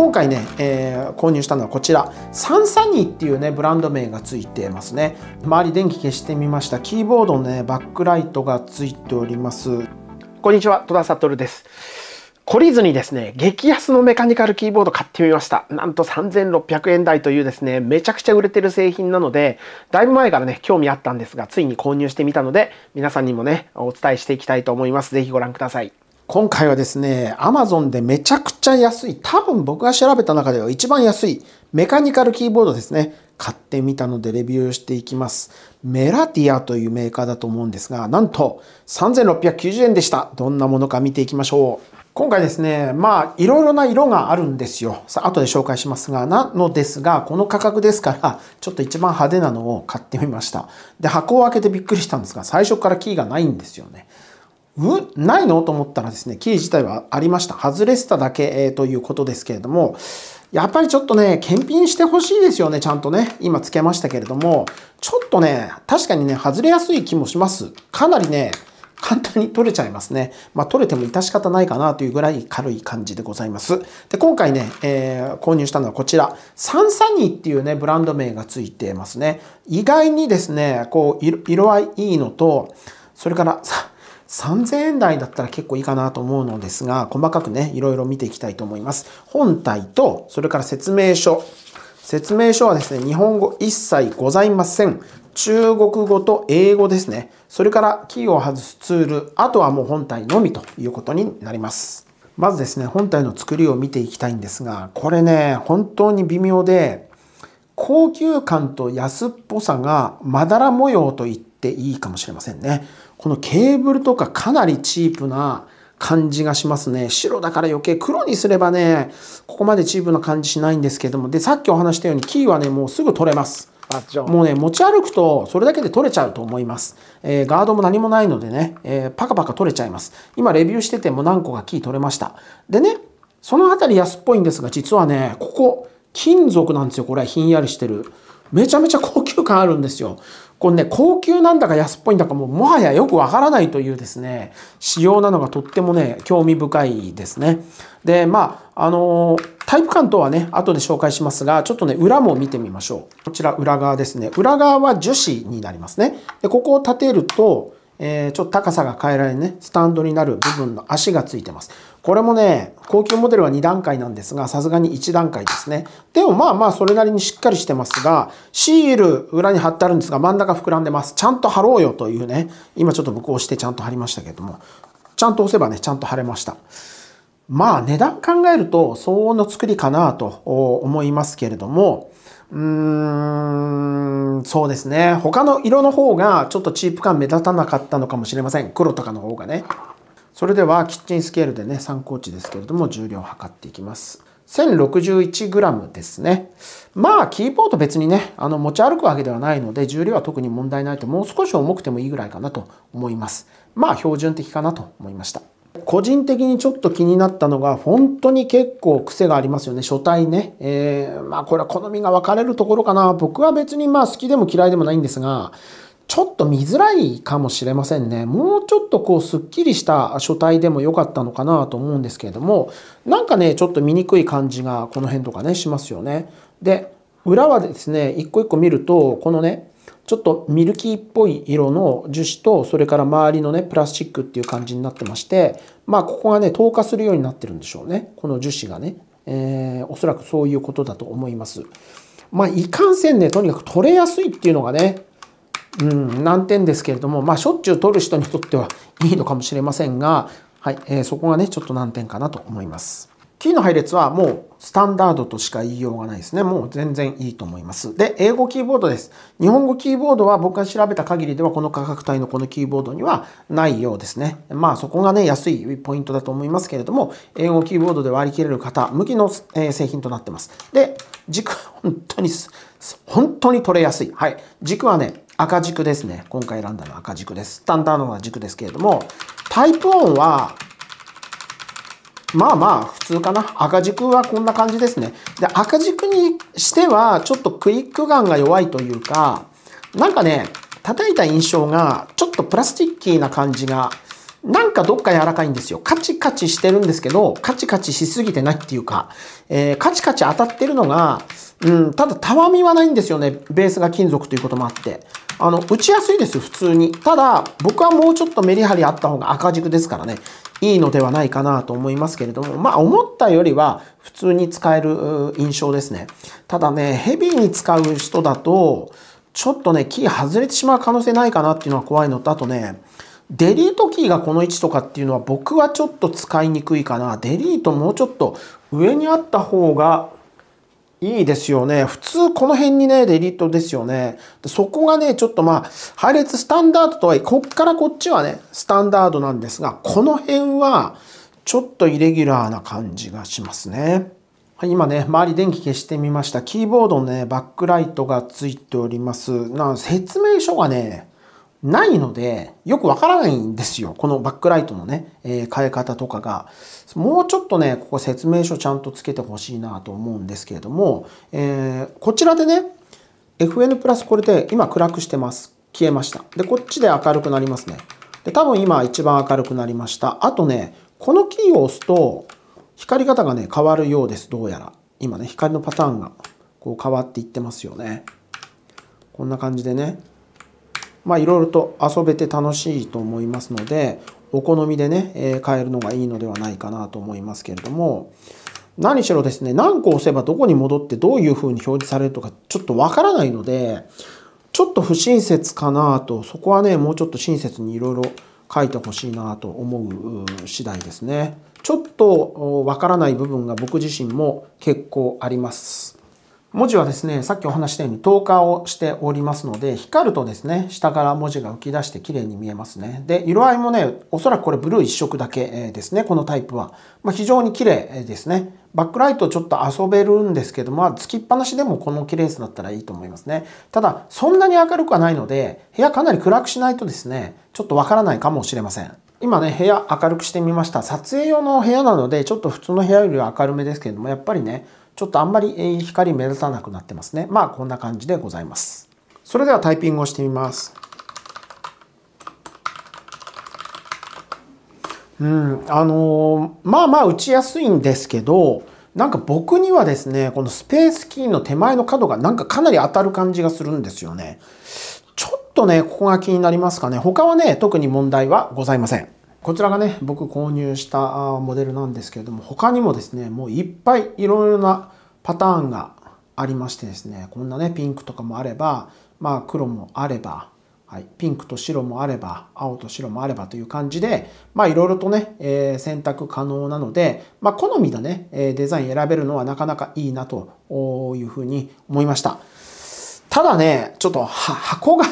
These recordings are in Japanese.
今回ね、えー、購入したのはこちら、サンサニーっていうね、ブランド名がついてますね。周り電気消してみました。キーボードのね、バックライトがついております。こんにちは、戸田悟です。懲りずにですね、激安のメカニカルキーボード買ってみました。なんと3600円台というですね、めちゃくちゃ売れてる製品なので、だいぶ前からね、興味あったんですが、ついに購入してみたので、皆さんにもね、お伝えしていきたいと思います。ぜひご覧ください。今回はですね、Amazon でめちゃくちゃ安い、多分僕が調べた中では一番安いメカニカルキーボードですね。買ってみたのでレビューしていきます。メラティアというメーカーだと思うんですが、なんと3690円でした。どんなものか見ていきましょう。今回ですね、まあ、いろいろな色があるんですよ。さあ、後で紹介しますが、なのですが、この価格ですから、ちょっと一番派手なのを買ってみました。で、箱を開けてびっくりしたんですが、最初からキーがないんですよね。うないのと思ったらですね、キー自体はありました。外れてただけ、えー、ということですけれども、やっぱりちょっとね、検品してほしいですよね、ちゃんとね。今つけましたけれども、ちょっとね、確かにね、外れやすい気もします。かなりね、簡単に取れちゃいますね。まあ、取れても致し方ないかなというぐらい軽い感じでございます。で、今回ね、えー、購入したのはこちら、サンサニーっていうね、ブランド名がついてますね。意外にですね、こう、色合いいいのと、それから、3000円台だったら結構いいかなと思うのですが、細かくね、いろいろ見ていきたいと思います。本体と、それから説明書。説明書はですね、日本語一切ございません。中国語と英語ですね。それからキーを外すツール、あとはもう本体のみということになります。まずですね、本体の作りを見ていきたいんですが、これね、本当に微妙で、高級感と安っぽさがまだら模様と言っていいかもしれませんね。このケーブルとかかなりチープな感じがしますね。白だから余計黒にすればね、ここまでチープな感じしないんですけども。で、さっきお話したようにキーはね、もうすぐ取れます。もうね、持ち歩くとそれだけで取れちゃうと思います。えー、ガードも何もないのでね、えー、パカパカ取れちゃいます。今レビューしてても何個かキー取れました。でね、その辺り安っぽいんですが、実はね、ここ、金属なんですよ。これ、はひんやりしてる。めちゃめちゃ高級感あるんですよ。これね、高級なんだか安っぽいんだかも、もはやよくわからないというですね、仕様なのがとってもね、興味深いですね。で、まあ、あのタイプ感とはね、後で紹介しますが、ちょっとね、裏も見てみましょう。こちら裏側ですね。裏側は樹脂になりますね。で、ここを立てると、えー、ちょっと高さが変えられるね、スタンドになる部分の足がついてます。これもね、高級モデルは2段階なんですが、さすがに1段階ですね。でもまあまあ、それなりにしっかりしてますが、シール裏に貼ってあるんですが、真ん中膨らんでます。ちゃんと貼ろうよというね、今ちょっと向こうしてちゃんと貼りましたけども、ちゃんと押せばね、ちゃんと貼れました。まあ、値段考えると、相応の作りかなと思いますけれども、うーん、そうですね。他の色の方がちょっとチープ感目立たなかったのかもしれません。黒とかの方がね。それではキッチンスケールでね、参考値ですけれども、重量を測っていきます。1061g ですね。まあ、キーポート別にね、あの、持ち歩くわけではないので、重量は特に問題ないと、もう少し重くてもいいぐらいかなと思います。まあ、標準的かなと思いました。個人的にちょっと気になったのが、本当に結構癖がありますよね、書体ね。えー、まあこれは好みが分かれるところかな。僕は別にまあ好きでも嫌いでもないんですが、ちょっと見づらいかもしれませんね。もうちょっとこう、すっきりした書体でも良かったのかなと思うんですけれども、なんかね、ちょっと見にくい感じがこの辺とかね、しますよね。で、裏はですね、一個一個見ると、このね、ちょっとミルキーっぽい色の樹脂と、それから周りのね、プラスチックっていう感じになってまして、まあ、ここがね、透過するようになってるんでしょうね。この樹脂がね。えー、おそらくそういうことだと思います。まあ、いかんせんね、とにかく取れやすいっていうのがね、うん、難点ですけれども、まあ、しょっちゅう取る人にとってはいいのかもしれませんが、はい、えー、そこがね、ちょっと難点かなと思います。キーの配列はもうスタンダードとしか言いようがないですね。もう全然いいと思います。で、英語キーボードです。日本語キーボードは僕が調べた限りではこの価格帯のこのキーボードにはないようですね。まあそこがね、安いポイントだと思いますけれども、英語キーボードで割り切れる方向きの、え製品となってます。で、軸、本当に、本当に取れやすい。はい。軸はね、赤軸ですね。今回選んだのは赤軸です。スタンダードな軸ですけれども、タイプ音は、まあまあ普通かな。赤軸はこんな感じですね。で、赤軸にしてはちょっとクイック感が弱いというか、なんかね、叩いた印象がちょっとプラスチッキーな感じが、なんかどっか柔らかいんですよ。カチカチしてるんですけど、カチカチしすぎてないっていうか、えー、カチカチ当たってるのが、うん、ただたわみはないんですよね。ベースが金属ということもあって。あの、打ちやすいですよ、普通に。ただ、僕はもうちょっとメリハリあった方が赤軸ですからね。いいのではないかなと思いますけれども、まあ思ったよりは普通に使える印象ですね。ただね、ヘビーに使う人だと、ちょっとね、キー外れてしまう可能性ないかなっていうのは怖いのと、あとね、デリートキーがこの位置とかっていうのは僕はちょっと使いにくいかな。デリートもうちょっと上にあった方がいいですよね。普通この辺にね、デリートですよね。そこがね、ちょっとまあ、配列スタンダードとはいえ、こっからこっちはね、スタンダードなんですが、この辺はちょっとイレギュラーな感じがしますね。はい、今ね、周り電気消してみました。キーボードのね、バックライトがついております。な説明書がね、ないので、よくわからないんですよ。このバックライトのね、えー、変え方とかが。もうちょっとね、ここ説明書ちゃんとつけてほしいなと思うんですけれども、えー、こちらでね、FN プラスこれで今暗くしてます。消えました。で、こっちで明るくなりますね。で、多分今一番明るくなりました。あとね、このキーを押すと、光り方がね、変わるようです。どうやら。今ね、光のパターンがこう変わっていってますよね。こんな感じでね。まあいろいろと遊べて楽しいと思いますので、お好みでね、えー、変えるのがいいのではないかなと思いますけれども、何しろですね、何個押せばどこに戻ってどういう風に表示されるとかちょっとわからないので、ちょっと不親切かなと、そこはね、もうちょっと親切にいろいろ書いてほしいなと思う次第ですね。ちょっとわからない部分が僕自身も結構あります。文字はですね、さっきお話したように透過をしておりますので、光るとですね、下から文字が浮き出して綺麗に見えますね。で、色合いもね、おそらくこれブルー一色だけですね、このタイプは。まあ、非常に綺麗ですね。バックライトちょっと遊べるんですけど、まつきっぱなしでもこの綺麗さだったらいいと思いますね。ただ、そんなに明るくはないので、部屋かなり暗くしないとですね、ちょっとわからないかもしれません。今ね、部屋明るくしてみました。撮影用の部屋なので、ちょっと普通の部屋よりは明るめですけれども、やっぱりね、ちょっとあんまり光目立たなくなってますね。まあこんな感じでございます。それではタイピングをしてみます。うん、あのー、まあまあ打ちやすいんですけど、なんか僕にはですね、このスペースキーの手前の角がなんかかなり当たる感じがするんですよね。ちょっとね、ここが気になりますかね。他はね、特に問題はございません。こちらがね、僕購入したモデルなんですけれども、他にもですね、もういっぱいいろいろなパターンがありましてですね、こんなね、ピンクとかもあれば、まあ黒もあれば、はい、ピンクと白もあれば、青と白もあればという感じで、まあいろいろとね、えー、選択可能なので、まあ好みのね、デザイン選べるのはなかなかいいなというふうに思いました。ただね、ちょっと箱が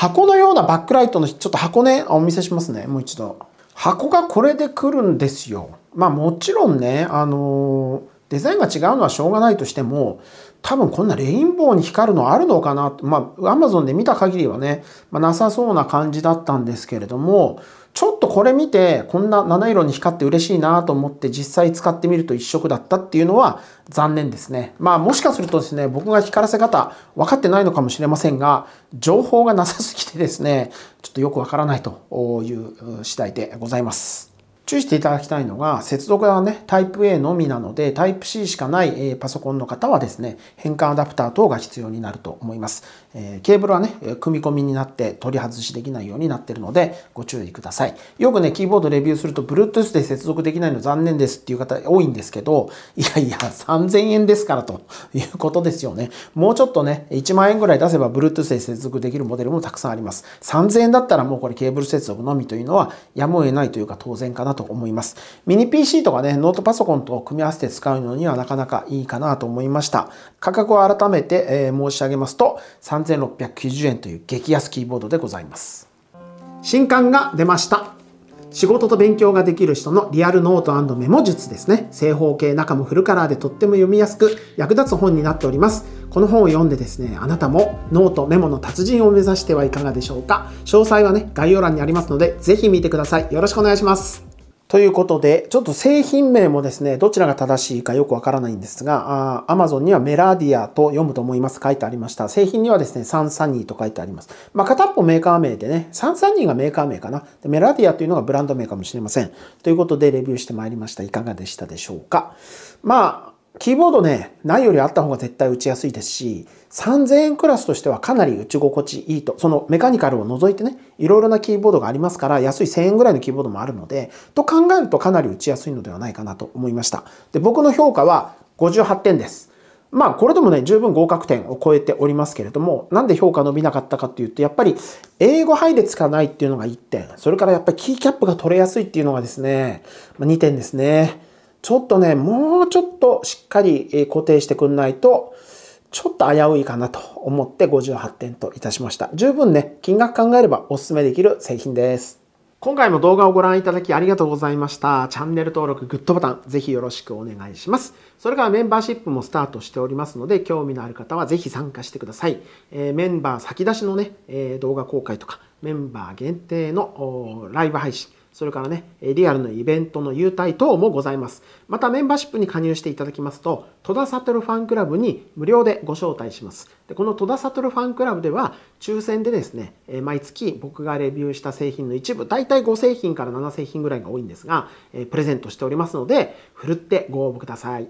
箱のようなバックライトの、ちょっと箱ね、お見せしますね。もう一度。箱がこれで来るんですよ。まあもちろんね、あのデザインが違うのはしょうがないとしても、多分こんなレインボーに光るのあるのかなまあ、アマゾンで見た限りはね、まあ、なさそうな感じだったんですけれども、ちょっとこれ見て、こんな七色に光って嬉しいなと思って実際使ってみると一色だったっていうのは残念ですね。まあもしかするとですね、僕が光らせ方分かってないのかもしれませんが、情報がなさすぎてですね、ちょっとよくわからないという次第でございます。注意していただきたいのが、接続はね、タイプ A のみなので、タイプ C しかないパソコンの方はですね、変換アダプター等が必要になると思います。えー、ケーブルはね、組み込みになって取り外しできないようになってるので、ご注意ください。よくね、キーボードレビューすると、Bluetooth で接続できないの残念ですっていう方多いんですけど、いやいや、3000円ですからということですよね。もうちょっとね、1万円ぐらい出せば Bluetooth で接続できるモデルもたくさんあります。3000円だったらもうこれケーブル接続のみというのは、やむを得ないというか当然かなと思います。ミニ PC とかね、ノートパソコンと組み合わせて使うのにはなかなかいいかなと思いました。価格を改めて、えー、申し上げますと、3690円という激安キーボードでございます新刊が出ました仕事と勉強ができる人のリアルノートメモ術ですね正方形中もフルカラーでとっても読みやすく役立つ本になっておりますこの本を読んでですねあなたもノートメモの達人を目指してはいかがでしょうか詳細はね概要欄にありますので是非見てくださいよろしくお願いしますということで、ちょっと製品名もですね、どちらが正しいかよくわからないんですが、あ Amazon にはメラディアと読むと思います。書いてありました。製品にはですね、サンサニーと書いてあります。まあ、片っぽメーカー名でね、サンサニーがメーカー名かな。でメラディアというのがブランド名かもしれません。ということで、レビューしてまいりました。いかがでしたでしょうか。まあ、キーボードね、ないよりあった方が絶対打ちやすいですし、3000円クラスとしてはかなり打ち心地いいと、そのメカニカルを除いてね、いろいろなキーボードがありますから、安い1000円ぐらいのキーボードもあるので、と考えるとかなり打ちやすいのではないかなと思いました。で、僕の評価は58点です。まあ、これでもね、十分合格点を超えておりますけれども、なんで評価伸びなかったかっていうと、やっぱり、英語配列がないっていうのが1点、それからやっぱりキーキャップが取れやすいっていうのがですね、2点ですね。ちょっとね、もうちょっとしっかり固定してくんないと、ちょっと危ういかなと思って58点といたしました。十分ね、金額考えればお勧めできる製品です。今回も動画をご覧いただきありがとうございました。チャンネル登録、グッドボタン、ぜひよろしくお願いします。それからメンバーシップもスタートしておりますので、興味のある方はぜひ参加してください。えー、メンバー先出しのね、えー、動画公開とか、メンバー限定のライブ配信、それからね、リアルのイベントの優待等もございます。またメンバーシップに加入していただきますと、戸田悟ファンクラブに無料でご招待します。でこの戸田悟ファンクラブでは、抽選でですね、毎月僕がレビューした製品の一部、大体5製品から7製品ぐらいが多いんですが、プレゼントしておりますので、ふるってご応募ください。